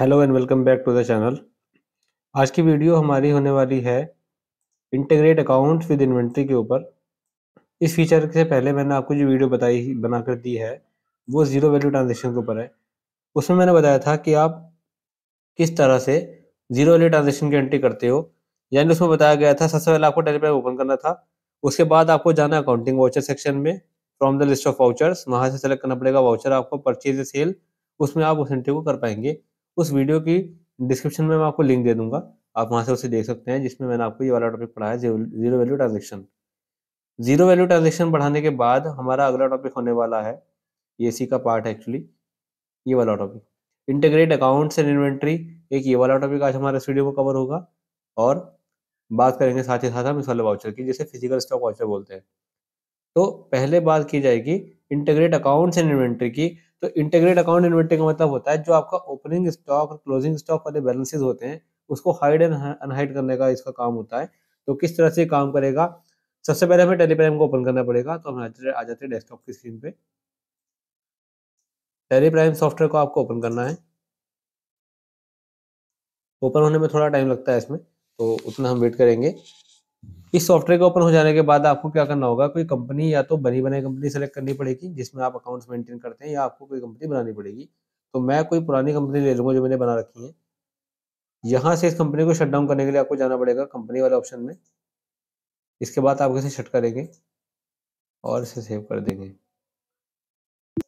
hello and welcome back to the channel आज की video हमारी होने वाली है इंटीग्रेट अकाउंट विद इन्वेंट्री के ऊपर इस फीचर से पहले मैंने आपको जो वीडियो बताई बनाकर दी है वो ज़ीरो वैल्यू ट्रांजेक्शन के ऊपर है उसमें मैंने बताया था कि आप किस तरह से ज़ीरो वैल्यू ट्रांजेक्शन की एंट्री करते हो यानी उसमें बताया गया था सबसे पहले आपको टेलीपैक ओपन करना था उसके बाद आपको जाना अकाउंटिंग वाउचर सेक्शन में from the list of vouchers वहाँ से सेलेक्ट करना पड़ेगा वाउचर आपको परचेज सेल उसमें आप उस एंट्री को कर पाएंगे उस वीडियो की डिस्क्रिप्शन में मैं आपको लिंक दे दूंगा आप वहां से उसे देख सकते हैं जिसमें मैंने आपको ये वाला टॉपिक पढ़ा है zero value transaction zero value transaction पढ़ाने के बाद हमारा अगला टॉपिक होने वाला है ये इसी का पार्ट है एक्चुअली ये वाला topic integrate accounts and inventory एक ये वाला टॉपिक आज हमारे इस वीडियो में कवर होगा और बात करेंगे साथ ही साथ हम इस वाले वाउचर की जिसे फिजिकल स्टॉक वाउचर बोलते हैं तो पहले बात की जाएगी इंटीग्रेट अकाउंट्स एंड इन्वेंट्री की तो इंटेग्रेट अकाउंट इन्वेंट्री का मतलब होता है जो आपका ओपनिंग स्टॉक और क्लोजिंग स्टॉक वाले बैलेंसेज होते हैं उसको हाइड एंड अनहाइड करने का इसका काम होता है तो किस तरह से काम करेगा सबसे पहले हमें टेलीग्राम को ओपन करना पड़ेगा तो हम आ जाते हैं डेस्कटॉप की स्क्रीन पे टेलीप्राइम सॉफ्टवेयर को आपको ओपन करना है ओपन होने में थोड़ा टाइम लगता है इसमें तो उतना हम वेट करेंगे इस सॉफ्टवेयर के ओपन हो जाने के बाद आपको क्या करना होगा कोई कंपनी या तो बनी बनाई कंपनी सेलेक्ट करनी पड़ेगी जिसमें आप अकाउंट्स मेंटेन करते हैं या आपको कोई कंपनी बनानी पड़ेगी तो मैं कोई पुरानी कंपनी ले लूँगा जो मैंने बना रखी है यहाँ से इस कंपनी को शट डाउन करने के लिए आपको जाना पड़ेगा कंपनी वाले ऑप्शन में इसके बाद आप इसे शट करेंगे और इसे सेव कर देंगे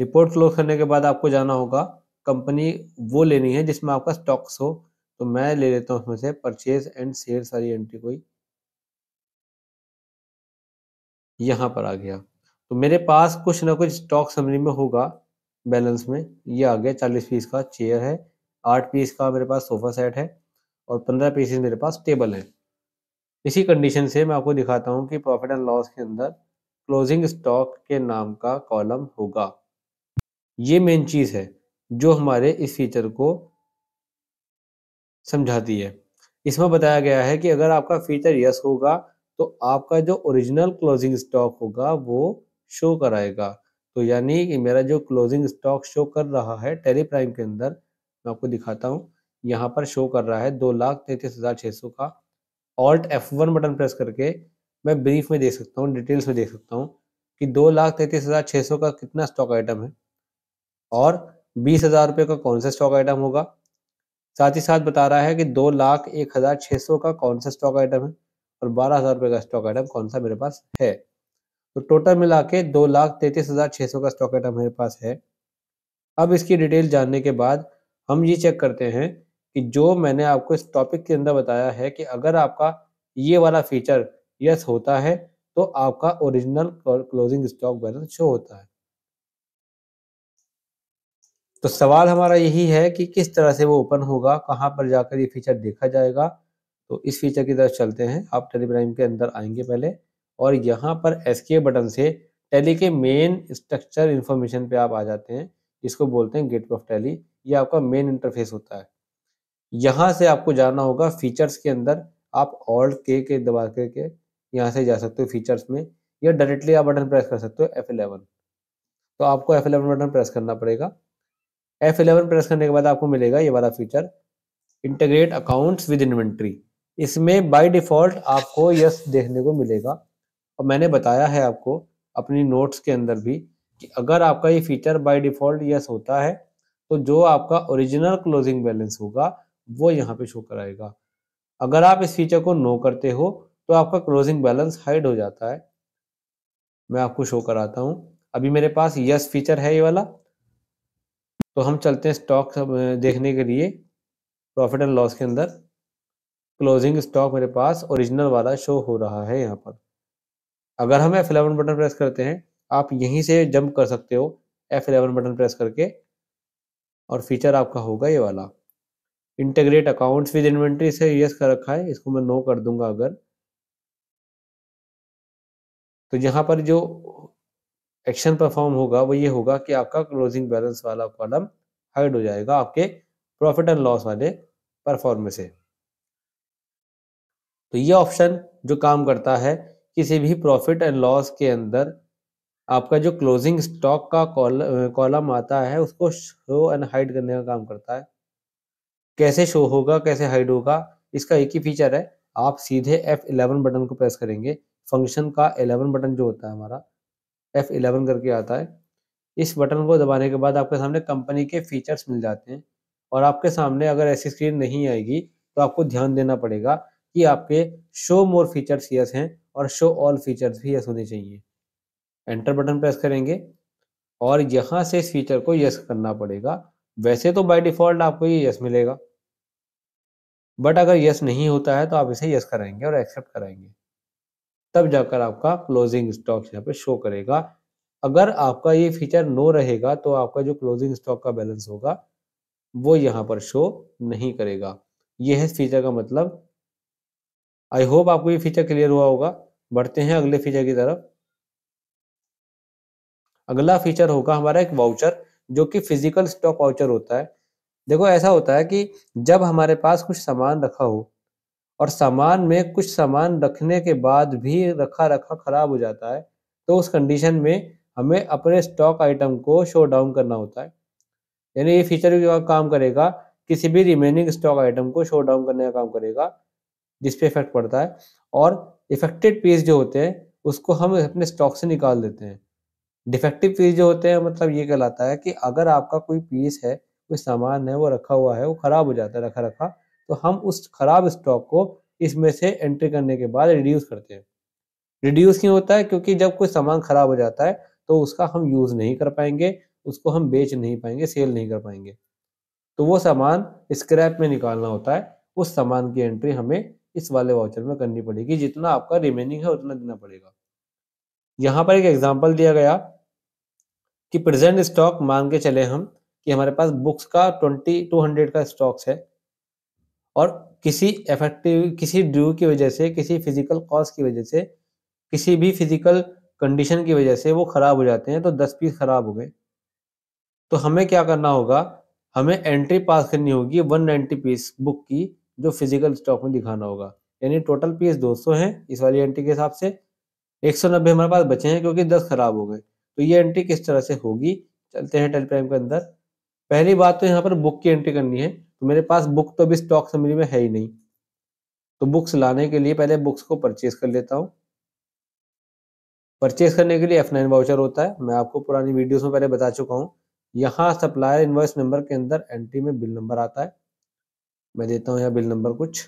रिपोर्ट क्लोज करने के बाद आपको जाना होगा कंपनी वो लेनी है जिसमें आपका स्टॉक्स हो तो मैं ले लेता हूँ उसमें से परचेज एंड सेल्स वाली एंट्री कोई यहाँ पर आ गया तो मेरे पास कुछ ना कुछ स्टॉक समरी में होगा बैलेंस में ये आ गया चालीस पीस का चेयर है आठ पीस का मेरे पास सोफा सेट है और पंद्रह पीसेस मेरे पास टेबल है इसी कंडीशन से मैं आपको दिखाता हूँ कि प्रॉफिट एंड लॉस के अंदर क्लोजिंग स्टॉक के नाम का कॉलम होगा ये मेन चीज़ है जो हमारे इस फीचर को समझाती है इसमें बताया गया है कि अगर आपका फीचर यस होगा तो आपका जो ओरिजिनल क्लोजिंग स्टॉक होगा वो शो कराएगा तो यानी कि मेरा जो क्लोजिंग स्टॉक शो कर रहा है टेली प्राइम के अंदर मैं आपको दिखाता हूँ यहाँ पर शो कर रहा है दो लाख तैंतीस हज़ार छः सौ का alt F one button press करके मैं ब्रीफ में देख सकता हूँ डिटेल्स में देख सकता हूँ कि दो लाख तैंतीस हज़ार छः सौ का कितना स्टॉक आइटम है और बीस हज़ार रुपये का कौन सा स्टॉक आइटम होगा साथ ही साथ बता रहा है कि दो लाख एक हज़ार छः सौ का कौन सा स्टॉक आइटम है और बारह हजार रुपए का स्टॉक आइटम कौन सा मेरे पास है तो टोटल मिला के दो लाख तैतीस हजार छह सौ का स्टॉक आइटम मेरे पास है अब इसकी डिटेल जानने के बाद हम ये चेक करते हैं कि जो मैंने आपको इस टॉपिक के अंदर बताया है कि अगर आपका ये वाला फीचर यस होता है तो आपका original closing stock balance show होता है तो सवाल हमारा यही है कि किस तरह से वो ओपन होगा कहां पर जाकर ये फीचर देखा जाएगा तो इस फीचर की तरफ चलते हैं आप टेलीग्राम के अंदर आएंगे पहले और यहाँ पर एस के बटन से टेली के मेन स्ट्रक्चर इन्फॉर्मेशन पे आप आ जाते हैं इसको बोलते हैं गेट ऑफ टेली ये आपका मेन इंटरफेस होता है यहाँ से आपको जाना होगा फीचर्स के अंदर आप ऑल्ट के के दबा के, के यहाँ से जा सकते हो फीचर्स में या डायरेक्टली आप बटन प्रेस कर सकते हो एफ एलेवन तो आपको एफ एलेवन बटन प्रेस करना पड़ेगा एफ एलेवन प्रेस करने के बाद आपको मिलेगा ये वाला feature integrate accounts with inventory इसमें बाय डिफॉल्ट आपको यस देखने को मिलेगा और मैंने बताया है आपको अपनी नोट्स के अंदर भी कि अगर आपका ये फीचर बाय डिफॉल्ट यस होता है तो जो आपका ओरिजिनल क्लोजिंग बैलेंस होगा वो यहाँ पे शो कराएगा अगर आप इस फीचर को नो करते हो तो आपका क्लोजिंग बैलेंस हाइड हो जाता है मैं आपको शो कराता हूँ अभी मेरे पास यस फीचर है ये वाला तो हम चलते हैं स्टॉक देखने के लिए प्रॉफिट एंड लॉस के अंदर क्लोजिंग स्टॉक मेरे पास ओरिजिनल वाला शो हो रहा है यहाँ पर अगर हम एफ एलेवन बटन प्रेस करते हैं आप यहीं से जंप कर सकते हो एफ एलेवन बटन प्रेस करके और फीचर आपका होगा ये वाला इंटेग्रेट अकाउंट्स विद इन्वेंट्री से यस कर रखा है इसको मैं नो कर दूंगा अगर तो यहाँ पर जो एक्शन परफॉर्म होगा वो ये होगा कि आपका क्लोजिंग बैलेंस वाला कॉलम हाइड हो जाएगा आपके प्रॉफिट एंड लॉस वाले परफॉर्मेंस से तो ये ऑप्शन जो काम करता है किसी भी प्रॉफिट एंड लॉस के अंदर आपका जो क्लोजिंग स्टॉक का कॉलम आता है उसको शो एंड हाइड करने का काम करता है कैसे शो होगा कैसे हाइड होगा इसका एक ही फीचर है आप सीधे F11 बटन को प्रेस करेंगे फंक्शन का 11 बटन जो होता है हमारा F11 करके आता है इस बटन को दबाने के बाद आपके सामने कंपनी के फीचर्स मिल जाते हैं और आपके सामने अगर ऐसी स्क्रीन नहीं आएगी तो आपको ध्यान देना पड़ेगा कि आपके शो मोर फीचर्स यस हैं और शो ऑल फीचर्स भी यस होने चाहिए एंटर बटन प्रेस करेंगे और यहाँ से इस फीचर को यस करना पड़ेगा वैसे तो बाय डिफॉल्ट आपको ये यस मिलेगा बट अगर यस नहीं होता है तो आप इसे यस कराएंगे और एक्सेप्ट कराएंगे तब जाकर आपका क्लोजिंग स्टॉक यहाँ पे शो करेगा अगर आपका ये फीचर नो रहेगा तो आपका जो क्लोजिंग स्टॉक का बैलेंस होगा वो यहाँ पर शो नहीं करेगा यह है फीचर का मतलब आई होप आपको ये फीचर क्लियर हुआ होगा बढ़ते हैं अगले फीचर की तरफ अगला फीचर होगा हमारा एक वाउचर जो कि फिजिकल स्टॉक वाउचर होता है देखो ऐसा होता है कि जब हमारे पास कुछ सामान रखा हो और सामान में कुछ सामान रखने के बाद भी रखा रखा खराब हो जाता है तो उस कंडीशन में हमें अपने स्टॉक आइटम को शो डाउन करना होता है यानी ये फीचर काम करेगा किसी भी रिमेनिंग स्टॉक आइटम को शो डाउन करने का काम करेगा जिस इफेक्ट पड़ता है और इफेक्टेड पीस जो होते हैं उसको हम अपने स्टॉक से निकाल देते हैं डिफेक्टिव पीस जो होते हैं मतलब ये कहलाता है कि अगर आपका कोई पीस है कोई सामान है वो रखा हुआ है वो खराब हो जाता है रखा रखा तो हम उस खराब स्टॉक को इसमें से एंट्री करने के बाद रिड्यूस करते हैं रिड्यूस क्यों होता है क्योंकि जब कोई सामान खराब हो जाता है तो उसका हम यूज नहीं कर पाएंगे उसको हम बेच नहीं पाएंगे सेल नहीं कर पाएंगे तो वो सामान स्क्रैप में निकालना होता है उस सामान की एंट्री हमें इस वाले वाउचर में करनी पड़ेगी जितना आपका रिमेनिंग है उतना देना पड़ेगा यहाँ पर एक एग्जाम्पल दिया गया कि प्रेजेंट स्टॉक मान के चले हम कि हमारे पास बुक्स का ट्वेंटी टू हंड्रेड का स्टॉक्स है और किसी इफेक्टिव किसी ड्यू की वजह से किसी फिजिकल कॉज की वजह से किसी भी फिजिकल कंडीशन की वजह से वो खराब हो जाते हैं तो दस पीस खराब हो गए तो हमें क्या करना होगा हमें एंट्री पास करनी होगी वन नाइन्टी पीस बुक की जो फिजिकल स्टॉक में दिखाना होगा यानी टोटल पीस 200 है इस वाली एंट्री के हिसाब से 190 हमारे पास बचे हैं क्योंकि 10 खराब हो गए तो ये एंट्री किस तरह से होगी चलते हैं टेलीप्राइम प्राइम के अंदर पहली बात तो यहाँ पर बुक की एंट्री करनी है तो मेरे पास बुक तो अभी स्टॉक समरी में है ही नहीं तो बुक्स लाने के लिए पहले बुक्स को परचेज कर लेता हूँ परचेज करने के लिए एफ नाइन वाउचर होता है मैं आपको पुरानी वीडियोस में पहले बता चुका हूँ यहाँ सप्लायर इन्वॉइस नंबर के अंदर एंट्री में बिल नंबर आता है मैं देता हूँ यहाँ बिल नंबर कुछ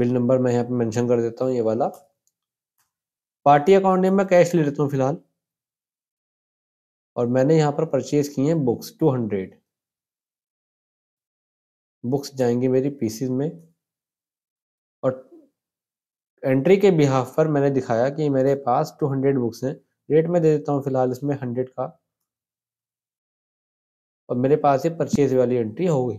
बिल नंबर मैं यहाँ पे मेंशन कर देता हूँ ये वाला पार्टी अकाउंट में मैं कैश ले लेता हूँ फिलहाल और मैंने यहाँ पर परचेज किए हैं बुक्स टू हंड्रेड बुक्स जाएंगी मेरी पीसीज में और एंट्री के बिहाफ पर मैंने दिखाया कि मेरे पास टू हंड्रेड बुक्स हैं रेट मैं दे देता हूँ फिलहाल इसमें हंड्रेड का और मेरे पास ये परचेज वाली एंट्री हो गई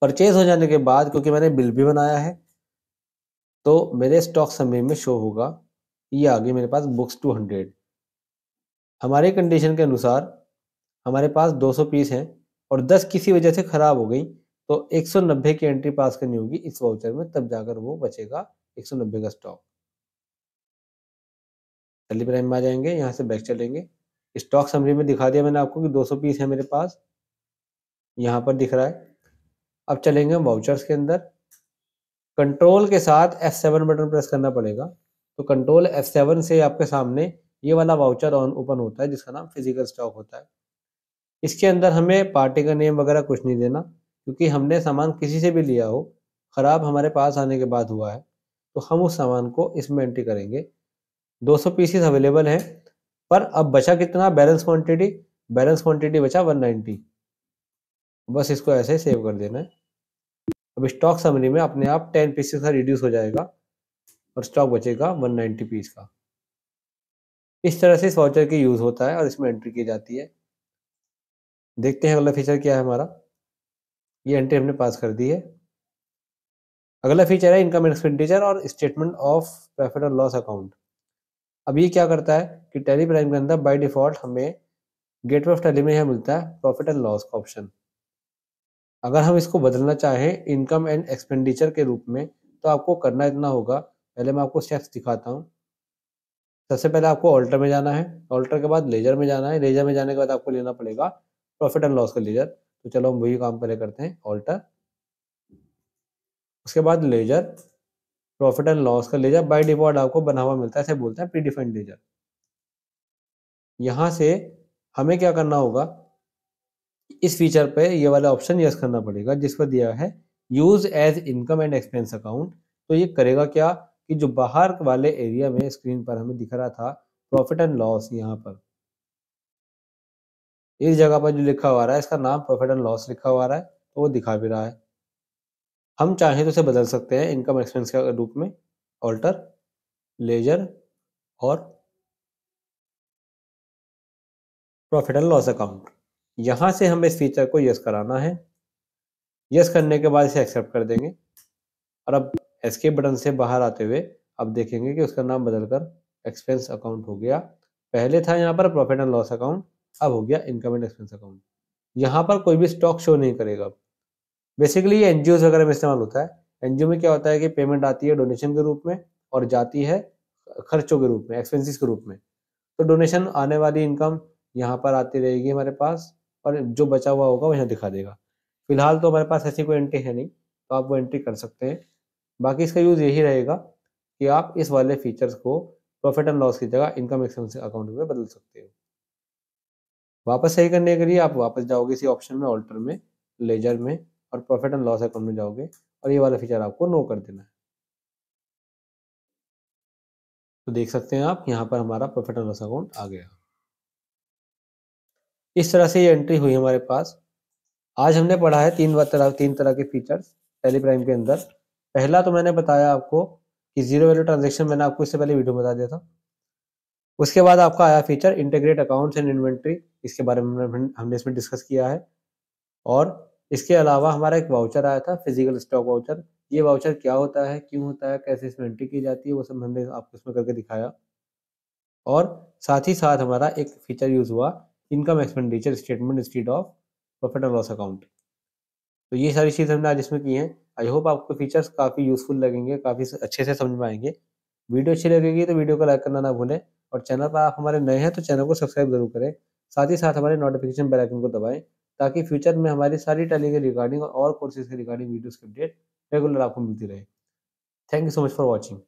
परचेज हो जाने के बाद क्योंकि मैंने बिल भी बनाया है तो मेरे स्टॉक समय में शो होगा ये आ गई मेरे पास बुक्स टू हंड्रेड हमारे कंडीशन के अनुसार हमारे पास 200 पीस हैं और 10 किसी वजह से ख़राब हो गई तो 190 की एंट्री पास करनी होगी इस वाउचर में तब जाकर वो बचेगा 190 का स्टॉक अली प्राइम में आ जाएंगे यहाँ से बैक चलेंगे स्टॉक समरी में दिखा दिया मैंने आपको कि 200 पीस है मेरे पास यहाँ पर दिख रहा है अब चलेंगे हम वाउचर्स के अंदर कंट्रोल के साथ F7 बटन प्रेस करना पड़ेगा तो कंट्रोल F7 से आपके सामने ये वाला वाउचर ऑन ओपन होता है जिसका नाम फिजिकल स्टॉक होता है इसके अंदर हमें पार्टी का नेम वगैरह कुछ नहीं देना क्योंकि हमने सामान किसी से भी लिया हो ख़राब हमारे पास आने के बाद हुआ है तो हम उस सामान को इसमें एंट्री करेंगे 200 पीसीस अवेलेबल है पर अब बचा कितना बैलेंस क्वांटिटी बैलेंस क्वांटिटी बचा 190 बस इसको ऐसे ही सेव कर देना है अब स्टॉक समरी में अपने आप 10 पीसेस का रिड्यूस हो जाएगा और स्टॉक बचेगा 190 पीस का इस तरह से इस वाउचर की यूज़ होता है और इसमें एंट्री की जाती है देखते हैं अगला फीचर क्या है हमारा ये एंट्री हमने पास कर दी है अगला फीचर है इनकम एक्सपेंडिचर और स्टेटमेंट ऑफ प्रॉफिट और लॉस अकाउंट अब ये क्या करता है कि टेली प्राइम के अंदर बाई डिफॉल्ट हमें गेटवे ऑफ टेली में यह मिलता है प्रॉफिट एंड लॉस का ऑप्शन अगर हम इसको बदलना चाहें इनकम एंड एक्सपेंडिचर के रूप में तो आपको करना इतना होगा पहले मैं आपको स्टेप्स दिखाता हूँ सबसे पहले आपको ऑल्टर में जाना है ऑल्टर के बाद लेजर में जाना है लेजर में जाने के बाद आपको लेना पड़ेगा प्रॉफिट एंड लॉस का लेजर तो चलो हम वही काम पहले करते हैं ऑल्टर उसके बाद लेजर प्रॉफिट एंड लॉस का लेजर बाय डिफॉल्ट आपको बना हुआ मिलता है इसे बोलते हैं प्रीडिफाइंड लेजर यहां से हमें क्या करना होगा इस फीचर पे ये वाला ऑप्शन यस करना पड़ेगा जिस पर दिया है use as income and expense account तो ये करेगा क्या कि जो बाहर वाले एरिया में स्क्रीन पर हमें दिख रहा था प्रॉफिट एंड लॉस यहाँ पर इस जगह पर जो लिखा हुआ रहा है इसका नाम प्रॉफिट एंड लॉस लिखा हुआ रहा है तो वो दिखा भी रहा है हम चाहें तो इसे बदल सकते हैं इनकम एक्सपेंस के रूप में ऑल्टर लेजर और प्रॉफिट एंड लॉस अकाउंट यहाँ से हमें इस फीचर को यस कराना है यस करने के बाद इसे एक्सेप्ट कर देंगे और अब एस्केप बटन से बाहर आते हुए अब देखेंगे कि उसका नाम बदलकर एक्सपेंस अकाउंट हो गया पहले था यहाँ पर प्रॉफिट एंड लॉस अकाउंट अब हो गया इनकम एंड एक्सपेंस अकाउंट यहाँ पर कोई भी स्टॉक शो नहीं करेगा बेसिकली ये एनजीओ वगैरह में इस्तेमाल होता है एनजीओ में क्या होता है कि पेमेंट आती है डोनेशन के रूप में और जाती है खर्चों के रूप में एक्सपेंसिस के रूप में तो डोनेशन आने वाली इनकम यहाँ पर आती रहेगी हमारे पास और जो बचा हुआ होगा वो यहाँ दिखा देगा फिलहाल तो हमारे पास ऐसी कोई एंट्री है नहीं तो आप वो एंट्री कर सकते हैं बाकी इसका यूज़ यही रहेगा कि आप इस वाले फीचर्स को प्रॉफिट एंड लॉस की जगह इनकम एक्सपेंस अकाउंट में बदल सकते हो वापस सही करने के लिए आप वापस जाओगे इसी ऑप्शन में ऑल्टर में लेजर में और प्रॉफिट एंड लॉस अकाउंट में जाओगे और ये वाला फीचर आपको नो कर देना है तो देख सकते हैं आप यहाँ पर हमारा प्रॉफिट एंड लॉस अकाउंट आ गया इस तरह से ये एंट्री हुई हमारे पास आज हमने पढ़ा है तीन तरह तीन तरह के फीचर्स टेलीप्राइम के अंदर पहला तो मैंने बताया आपको कि जीरो वैल्यू ट्रांजेक्शन मैंने आपको इससे पहले वीडियो बता दिया था उसके बाद आपका आया feature integrate accounts and inventory इसके बारे में हमने इसमें डिस्कस किया है और इसके अलावा हमारा एक वाउचर आया था फिजिकल स्टॉक वाउचर ये वाउचर क्या होता है क्यों होता है कैसे इसमें एंट्री की जाती है वो सब हमने आपको इसमें करके दिखाया और साथ ही साथ हमारा एक फीचर यूज़ हुआ income expenditure statement state of profit and loss account तो ये सारी चीज़ हमने आज इसमें की हैं आई होप आपको फीचर्स काफ़ी यूजफुल लगेंगे काफ़ी अच्छे से समझ में आएंगे वीडियो अच्छी लगेगी तो वीडियो को लाइक करना ना भूलें और चैनल पर आप हमारे नए हैं तो चैनल को सब्सक्राइब जरूर करें साथ ही साथ हमारे नोटिफिकेशन बेल आइकन को दबाएं ताकि फ्यूचर में हमारी सारी टैली के रिगार्डिंग और कोर्सेज के रिगार्डिंग वीडियोस की अपडेट रेगुलर आपको मिलती रहे thank you so much for watching